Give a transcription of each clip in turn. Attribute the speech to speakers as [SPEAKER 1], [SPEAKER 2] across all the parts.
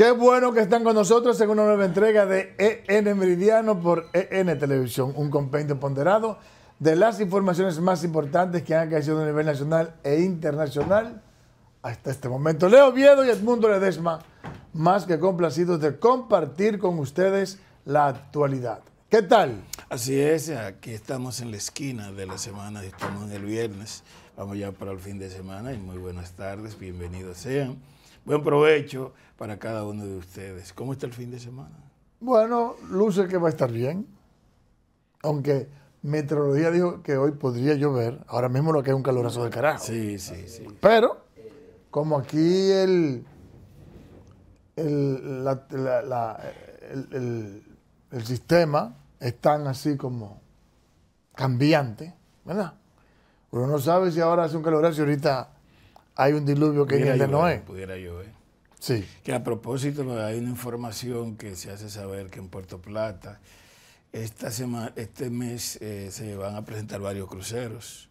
[SPEAKER 1] Qué bueno que están con nosotros en una nueva entrega de EN Meridiano por EN Televisión, un compendio ponderado de las informaciones más importantes que han crecido a nivel nacional e internacional hasta este momento. Leo Viedo y Edmundo Ledesma, más que complacidos de compartir con ustedes la actualidad. ¿Qué tal? Así es, aquí estamos en la esquina
[SPEAKER 2] de la semana, estamos en el viernes, vamos ya para el fin de semana y muy buenas tardes, bienvenidos sean. Buen provecho para cada uno de ustedes. ¿Cómo está el fin de semana?
[SPEAKER 1] Bueno, luce que va a estar bien. Aunque meteorología dijo que hoy podría llover. Ahora mismo lo que es un calorazo de carajo.
[SPEAKER 2] Sí, sí, sí.
[SPEAKER 1] Pero, como aquí el, el, el sistema es tan así como cambiante, ¿verdad? Uno no sabe si ahora hace un calorazo y ahorita hay un diluvio que en el de Noé.
[SPEAKER 2] Pudiera llover. Sí. Que a propósito, hay una información que se hace saber que en Puerto Plata esta semana, este mes eh, se van a presentar varios cruceros.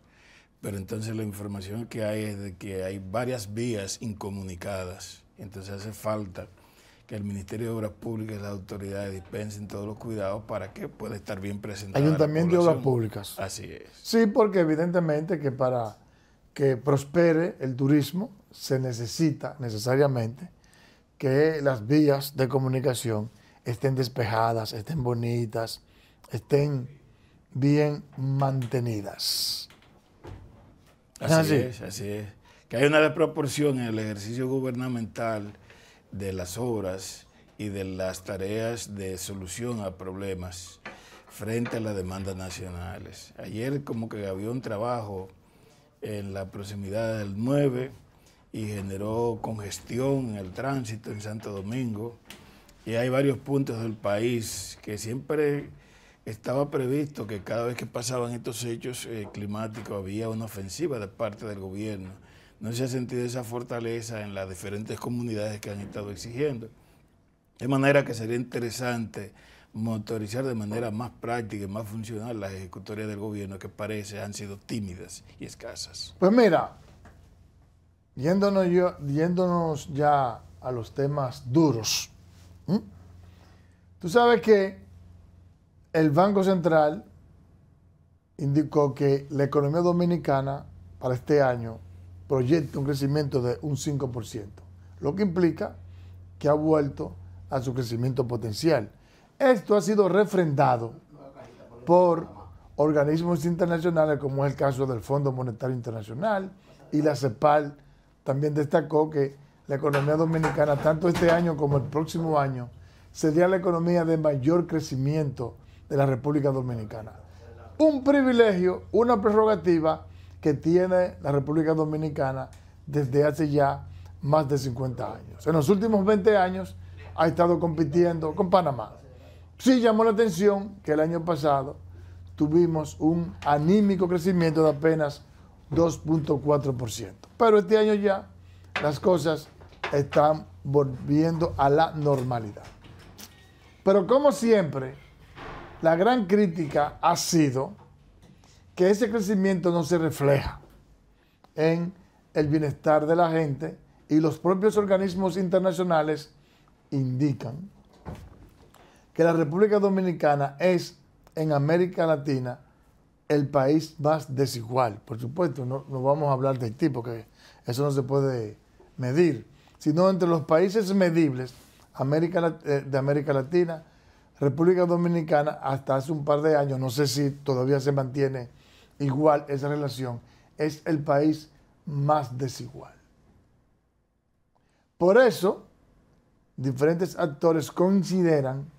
[SPEAKER 2] Pero entonces la información que hay es de que hay varias vías incomunicadas. Entonces hace falta que el Ministerio de Obras Públicas y las autoridades dispensen todos los cuidados para que pueda estar bien presentada. Ayuntamiento de Obras Públicas. Así es.
[SPEAKER 1] Sí, porque evidentemente que para que prospere el turismo, se necesita necesariamente que las vías de comunicación estén despejadas, estén bonitas, estén bien mantenidas. Así, es, así
[SPEAKER 2] es. Que hay una desproporción en el ejercicio gubernamental de las obras y de las tareas de solución a problemas frente a las demandas nacionales. Ayer como que había un trabajo en la proximidad del 9 y generó congestión en el tránsito en Santo Domingo. Y hay varios puntos del país que siempre estaba previsto que cada vez que pasaban estos hechos eh, climáticos había una ofensiva de parte del gobierno. No se ha sentido esa fortaleza en las diferentes comunidades que han estado exigiendo. De manera que sería interesante motorizar de manera más práctica y más funcional las ejecutorias del gobierno que parece han sido tímidas y escasas.
[SPEAKER 1] Pues mira, yéndonos, yo, yéndonos ya a los temas duros, tú sabes que el Banco Central indicó que la economía dominicana para este año proyecta un crecimiento de un 5%, lo que implica que ha vuelto a su crecimiento potencial esto ha sido refrendado por organismos internacionales como es el caso del Fondo Monetario Internacional y la CEPAL también destacó que la economía dominicana tanto este año como el próximo año sería la economía de mayor crecimiento de la República Dominicana. Un privilegio, una prerrogativa que tiene la República Dominicana desde hace ya más de 50 años. En los últimos 20 años ha estado compitiendo con Panamá, Sí llamó la atención que el año pasado tuvimos un anímico crecimiento de apenas 2.4%. Pero este año ya las cosas están volviendo a la normalidad. Pero como siempre, la gran crítica ha sido que ese crecimiento no se refleja en el bienestar de la gente y los propios organismos internacionales indican que la República Dominicana es en América Latina el país más desigual. Por supuesto, no, vamos a hablar de tipo, que eso no se puede medir, sino entre los países medibles eh, de América Latina, República Dominicana, hasta hace un par de años, no sé si todavía se mantiene igual esa relación, es el país más desigual. Por eso, diferentes actores consideran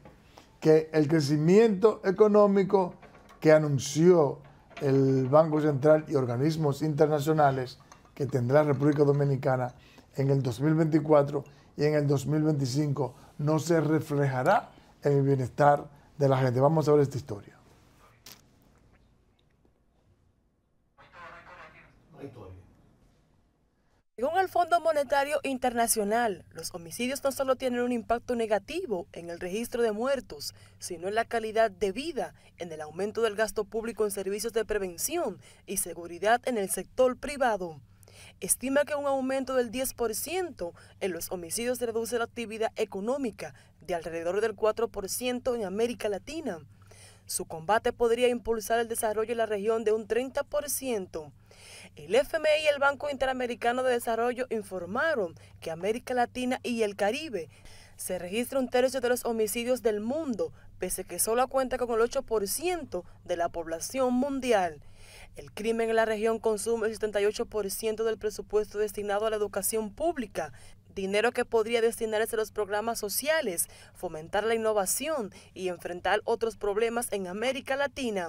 [SPEAKER 1] que el crecimiento económico que anunció el Banco Central y organismos internacionales que tendrá República Dominicana en el 2024 y en el 2025 no se reflejará en el bienestar de la gente. Vamos a ver esta historia.
[SPEAKER 3] Según el Fondo Monetario Internacional, los homicidios no solo tienen un impacto negativo en el registro de muertos, sino en la calidad de vida, en el aumento del gasto público en servicios de prevención y seguridad en el sector privado. Estima que un aumento del 10% en los homicidios reduce la actividad económica de alrededor del 4% en América Latina su combate podría impulsar el desarrollo en la región de un 30%. El FMI y el Banco Interamericano de Desarrollo informaron que América Latina y el Caribe se registra un tercio de los homicidios del mundo, pese que solo cuenta con el 8% de la población mundial. El crimen en la región consume el 78% del presupuesto destinado a la educación pública, dinero que podría destinarse a los programas sociales, fomentar la innovación y enfrentar otros problemas en América Latina.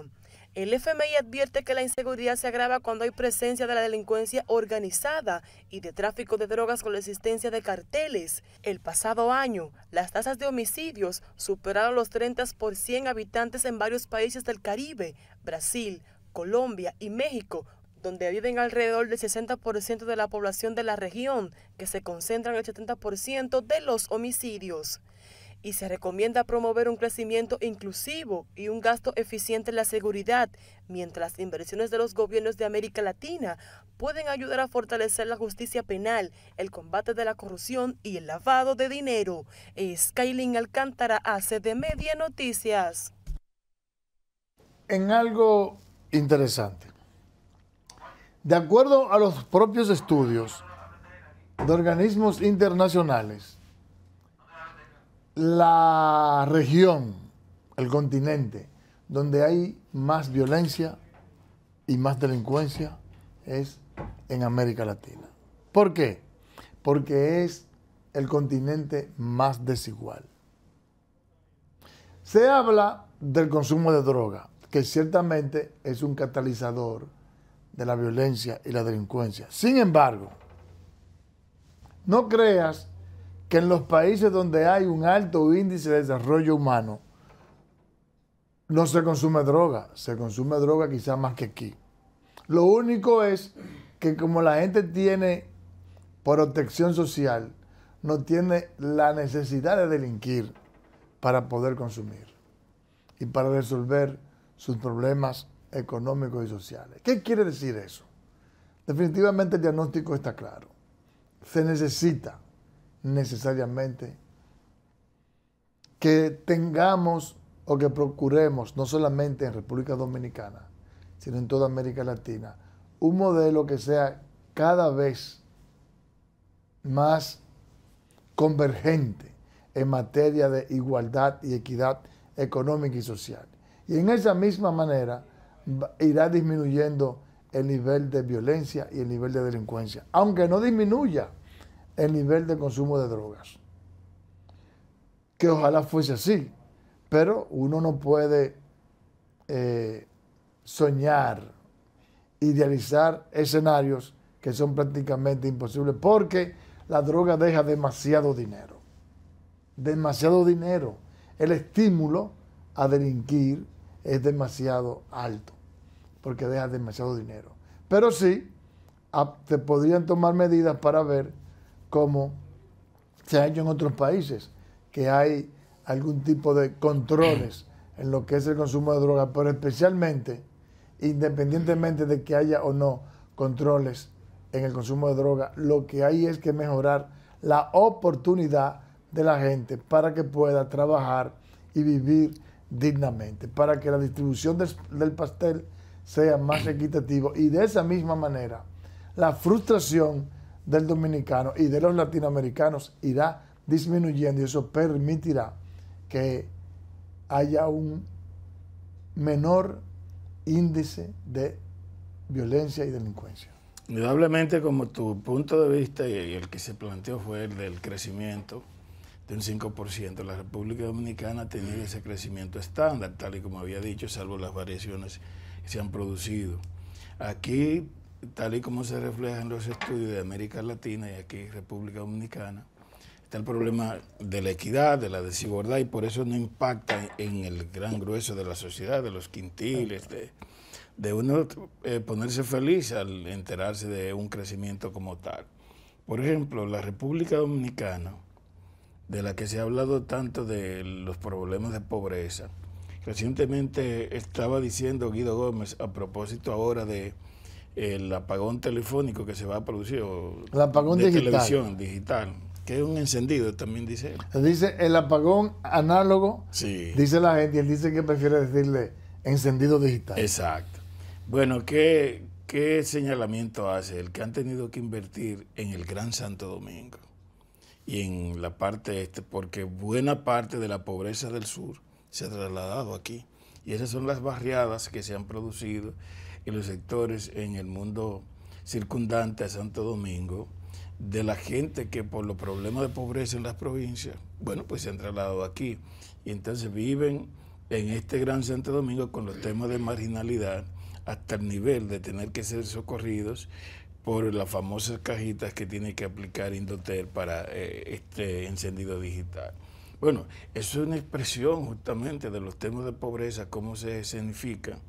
[SPEAKER 3] El FMI advierte que la inseguridad se agrava cuando hay presencia de la delincuencia organizada y de tráfico de drogas con la existencia de carteles. El pasado año, las tasas de homicidios superaron los 30 por 100 habitantes en varios países del Caribe, Brasil, Colombia y México, donde viven alrededor del 60% de la población de la región, que se concentran el 70% de los homicidios. Y se recomienda promover un crecimiento inclusivo y un gasto eficiente en la seguridad, mientras inversiones de los gobiernos de América Latina pueden ayudar a fortalecer la justicia penal, el combate de la corrupción y el lavado de dinero. Skylin Alcántara hace de Media Noticias.
[SPEAKER 1] En algo interesante. De acuerdo a los propios estudios de organismos internacionales, la región, el continente, donde hay más violencia y más delincuencia es en América Latina. ¿Por qué? Porque es el continente más desigual. Se habla del consumo de droga, que ciertamente es un catalizador de la violencia y la delincuencia. Sin embargo, no creas que en los países donde hay un alto índice de desarrollo humano, no se consume droga, se consume droga quizás más que aquí. Lo único es que como la gente tiene protección social, no tiene la necesidad de delinquir para poder consumir y para resolver sus problemas económicos y sociales. ¿Qué quiere decir eso? Definitivamente el diagnóstico está claro. Se necesita necesariamente que tengamos o que procuremos, no solamente en República Dominicana, sino en toda América Latina, un modelo que sea cada vez más convergente en materia de igualdad y equidad económica y social. Y en esa misma manera, irá disminuyendo el nivel de violencia y el nivel de delincuencia, aunque no disminuya el nivel de consumo de drogas. Que ojalá fuese así, pero uno no puede eh, soñar, idealizar escenarios que son prácticamente imposibles, porque la droga deja demasiado dinero, demasiado dinero. El estímulo a delinquir, es demasiado alto, porque deja demasiado dinero. Pero sí, se podrían tomar medidas para ver cómo se ha hecho en otros países, que hay algún tipo de controles en lo que es el consumo de drogas, pero especialmente, independientemente de que haya o no controles en el consumo de drogas, lo que hay es que mejorar la oportunidad de la gente para que pueda trabajar y vivir dignamente para que la distribución del, pastel sea más equitativa y de esa misma manera la frustración del dominicano y de los latinoamericanos irá disminuyendo y eso permitirá que haya un menor índice de violencia y delincuencia.
[SPEAKER 2] Indudablemente, como tu punto de vista y el que se planteó fue el del crecimiento, de un 5%. La República Dominicana ha tenido ese crecimiento estándar, tal y como había dicho, salvo las variaciones que se han producido. Aquí, tal y como se refleja en los estudios de América Latina y aquí República Dominicana, está el problema de la equidad, de la desigualdad, y por eso no impacta en el gran grueso de la sociedad, de los quintiles, de, de uno eh, ponerse feliz al enterarse de un crecimiento como tal. Por ejemplo, la República Dominicana, de la que se ha hablado tanto de los problemas de pobreza. Recientemente estaba diciendo Guido Gómez a propósito ahora de el apagón telefónico que se va a producir, el apagón de digital. televisión digital, que es un encendido,
[SPEAKER 1] también dice él. Dice el apagón análogo, sí. dice la gente, él dice que prefiere decirle encendido digital. Exacto. Bueno,
[SPEAKER 2] ¿qué, ¿qué señalamiento hace el que han tenido que invertir en el Gran Santo Domingo? y en la parte este, porque buena parte de la pobreza del sur se ha trasladado aquí. Y esas son las barriadas que se han producido en los sectores en el mundo circundante a Santo Domingo, de la gente que por los problemas de pobreza en las provincias, bueno, pues se han trasladado aquí. Y entonces viven en este gran Santo Domingo con los temas de marginalidad hasta el nivel de tener que ser socorridos por las famosas cajitas que tiene que aplicar Indoter para eh, este encendido digital. Bueno, eso es una expresión justamente de los temas de pobreza, cómo se escenifica.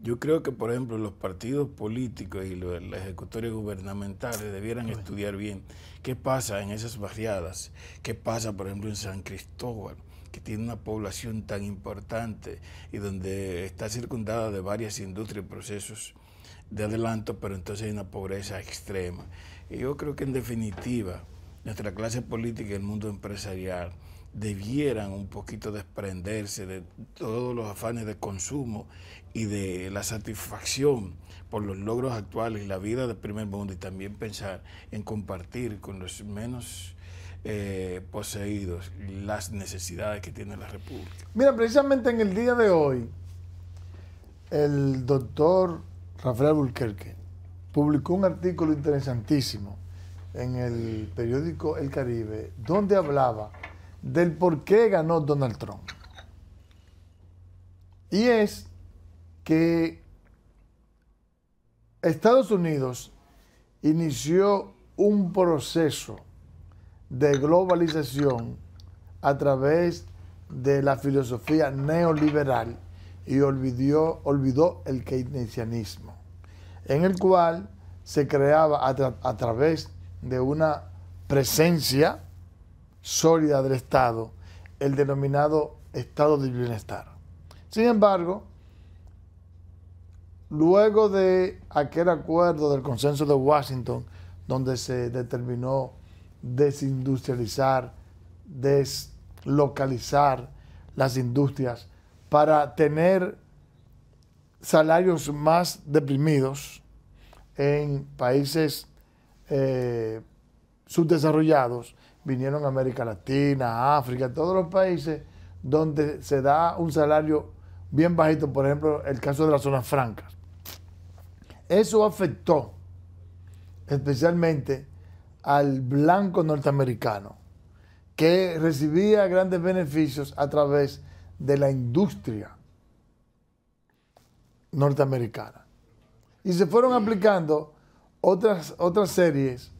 [SPEAKER 2] Yo creo que, por ejemplo, los partidos políticos y los, ejecutores gubernamentales debieran estudiar bien qué pasa en esas barriadas, qué pasa, por ejemplo, en San Cristóbal, que tiene una población tan importante y donde está circundada de varias industrias y procesos de adelanto, pero entonces hay una pobreza extrema. Y yo creo que en definitiva, nuestra clase política y el mundo empresarial debieran un poquito desprenderse de todos los afanes de consumo y de la satisfacción por los logros actuales y la vida del primer mundo y también pensar en compartir con los menos eh, poseídos las necesidades que tiene la República.
[SPEAKER 1] Mira, precisamente en el día de hoy, el doctor Rafael Bulquerque, publicó un artículo interesantísimo en el periódico El Caribe, donde hablaba del por qué ganó Donald Trump. Y es que Estados Unidos inició un proceso de globalización a través de la filosofía neoliberal y olvidó, el keynesianismo, en el cual se creaba a, través de una presencia sólida del Estado el denominado estado del bienestar. Sin embargo, luego de aquel acuerdo del consenso de Washington, donde se determinó desindustrializar, deslocalizar las industrias para tener salarios más deprimidos en países eh, subdesarrollados, vinieron a América Latina, África, todos los países donde se da un salario bien bajito, por ejemplo, el caso de las zonas francas. Eso afectó especialmente al blanco norteamericano, que recibía grandes beneficios a través de la industria norteamericana. Y se fueron aplicando otras, otras series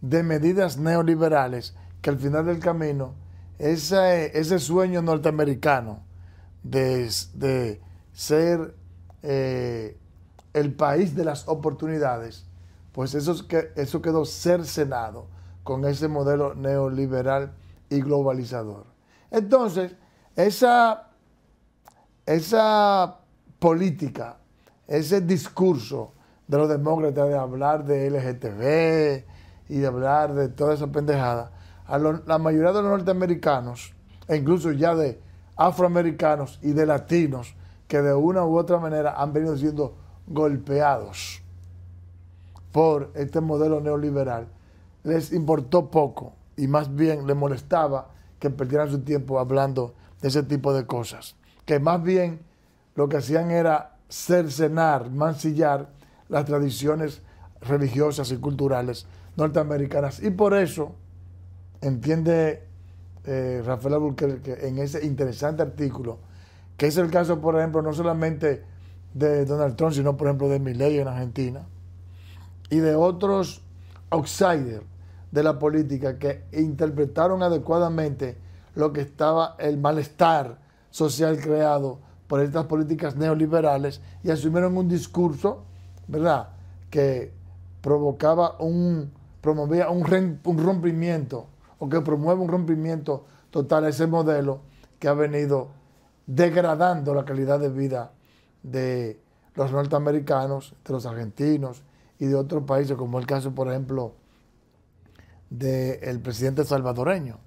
[SPEAKER 1] de medidas neoliberales que al final del camino, ese, ese sueño norteamericano de, ser eh, el país de las oportunidades, pues eso, eso quedó cercenado con ese modelo neoliberal y globalizador. Entonces, esa, esa política, ese discurso de los demócratas de hablar de LGTB y de hablar de toda esa pendejada, a la mayoría de los norteamericanos, e incluso ya de afroamericanos y de latinos, que de una u otra manera han venido siendo golpeados por este modelo neoliberal, les importó poco y más bien les molestaba que perdieran su tiempo hablando de ese tipo de cosas. Que más bien lo que hacían era cercenar, mancillar las tradiciones religiosas y culturales norteamericanas. Y por eso entiende eh, Rafael Albuquerque en ese interesante artículo, que es el caso, por ejemplo, no solamente de Donald Trump, sino, por ejemplo, de Milei en Argentina y de otros outsiders de la política que interpretaron adecuadamente lo que estaba el malestar social creado por estas políticas neoliberales y asumieron un discurso, ¿verdad?, que provocaba un, promovía un, rompimiento o que promueve un rompimiento total a ese modelo que ha venido degradando la calidad de vida de los norteamericanos, de los argentinos y de otros países, como el caso, por ejemplo, del presidente salvadoreño,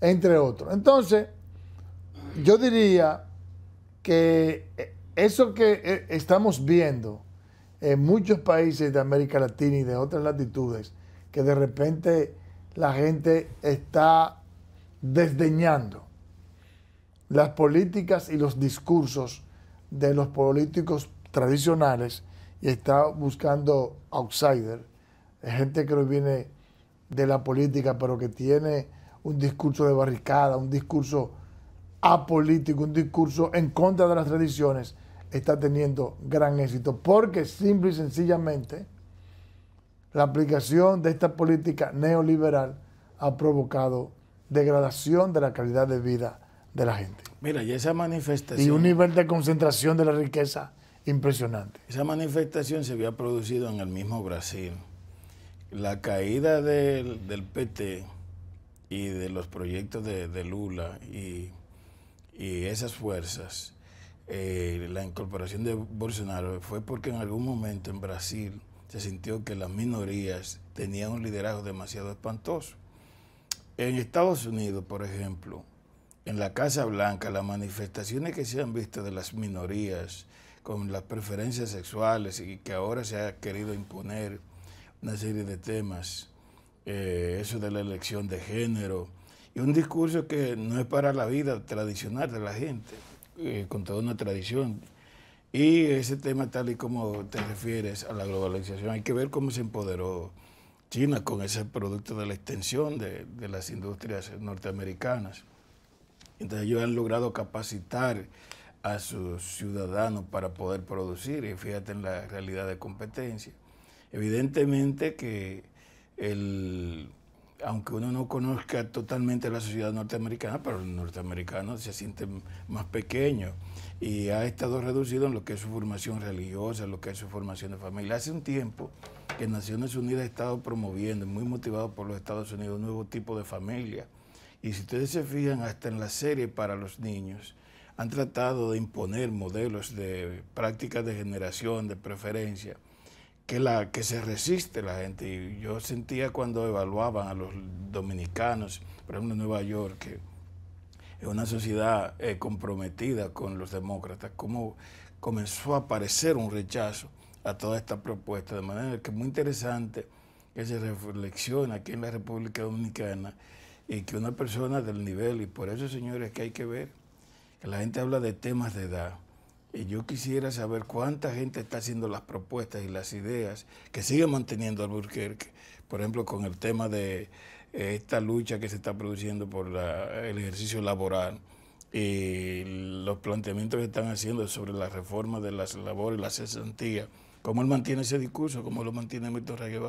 [SPEAKER 1] entre otros. Entonces, yo diría que eso que eh, estamos viendo en muchos países de América Latina y de otras latitudes, que de repente la gente está desdeñando las políticas y los discursos de los políticos tradicionales y está buscando outsider, gente que no viene de la política, pero que tiene un discurso de barricada, un discurso apolítico, un discurso en contra de las tradiciones, está teniendo gran éxito. Porque simple y sencillamente la aplicación de esta política neoliberal ha provocado degradación de la calidad de vida de la gente. Mira, y esa manifestación... Y un nivel de concentración de la riqueza impresionante.
[SPEAKER 2] Esa manifestación se había producido en el mismo Brasil. La caída del, del PT y de los proyectos de, de Lula y, esas fuerzas, eh, la incorporación de Bolsonaro fue porque en algún momento en Brasil se sintió que las minorías tenían un liderazgo demasiado espantoso. En Estados Unidos, por ejemplo, en la Casa Blanca, las manifestaciones que se han visto de las minorías con las preferencias sexuales y que ahora se ha querido imponer una serie de temas eh, eso de la elección de género, y un discurso que no es para la vida tradicional de la gente, eh, con toda una tradición. Y ese tema tal y como te refieres a la globalización, hay que ver cómo se empoderó China con ese producto de la extensión de, de las industrias norteamericanas. Entonces ellos han logrado capacitar a sus ciudadanos para poder producir y fíjate en la realidad de competencia. Evidentemente que el, aunque uno no conozca totalmente la sociedad norteamericana, pero el norteamericano se siente más pequeño y ha estado reducido en lo que es su formación religiosa, en lo que es su formación de familia. Hace un tiempo que Naciones Unidas ha estado promoviendo, muy motivado por los Estados Unidos, un nuevo tipo de familia. Y si ustedes se fijan, hasta en la serie para los niños, han tratado de imponer modelos de prácticas de generación, de preferencia que, la, que se resiste la gente. Y yo sentía cuando evaluaban a los dominicanos, por ejemplo en Nueva York, que es una sociedad eh, comprometida con los demócratas, cómo comenzó a aparecer un rechazo a toda esta propuesta. De manera que es muy interesante que se reflexiona aquí en la República Dominicana y que una persona del nivel, y por eso señores que hay que ver, que la gente habla de temas de edad y yo quisiera saber cuánta gente está haciendo las propuestas y las ideas que sigue manteniendo Alburquerque, por ejemplo, con el tema de eh, esta lucha que se está produciendo por el ejercicio laboral y los planteamientos que están haciendo sobre la reforma de las labores, la cesantía, cómo él mantiene ese discurso, cómo lo mantiene Milton Ray De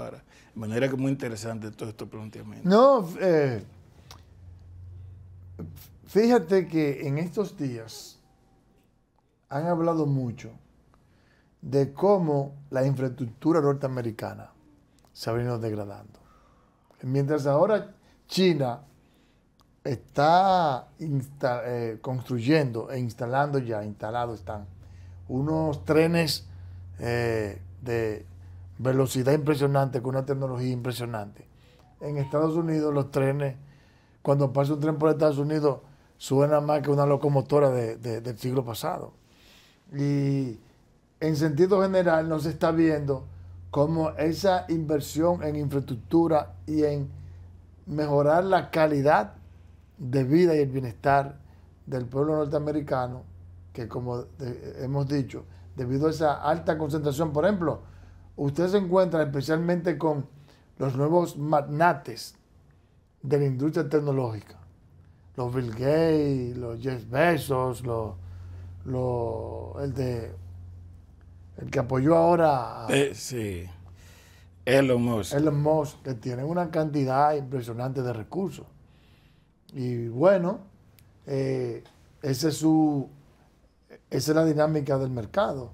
[SPEAKER 2] manera que es muy interesante todo estos planteamientos.
[SPEAKER 1] No, eh, fíjate que en estos días han hablado mucho de cómo la infraestructura norteamericana se ha venido degradando. Mientras ahora China está eh, construyendo e instalando ya, instalados están, unos trenes eh, de velocidad impresionante, con una tecnología impresionante. En Estados Unidos los trenes, cuando pasa un tren por Estados Unidos, suena más que una locomotora del siglo pasado. Y en sentido general no se está viendo como esa inversión en infraestructura y en mejorar la calidad de vida y el bienestar del pueblo norteamericano, que como hemos dicho, debido a esa alta concentración, por ejemplo, usted se encuentra especialmente con los nuevos magnates de la industria tecnológica, los Bill Gates, los Jeff Bezos, los lo, el de el que apoyó ahora eh, sí. Elon Musk. Elon Musk, que tiene una cantidad impresionante de recursos. Y bueno, eh, es su, esa es la dinámica del mercado.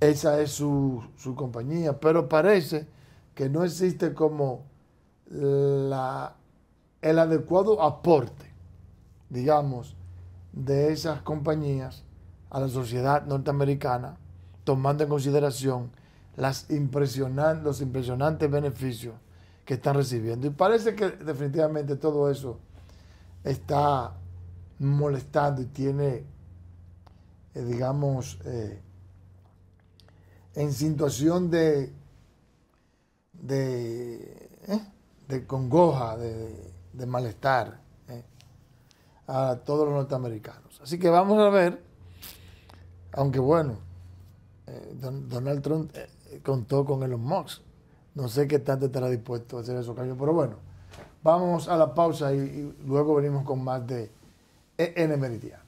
[SPEAKER 1] Esa es su, su compañía. Pero parece que no existe como la, el adecuado aporte, digamos, de esas compañías a la sociedad norteamericana, tomando en consideración los impresionantes beneficios que están recibiendo. Y parece que definitivamente todo eso está molestando y tiene, eh, digamos, eh, en situación de, de, ¿eh? de congoja, de malestar a todos los norteamericanos. Así que vamos a ver aunque bueno, eh, Donald Trump eh, contó con Elon Musk. No sé qué tanto estará dispuesto a hacer eso. cambios, pero bueno, vamos a la pausa y, luego venimos con más de EN Meridian.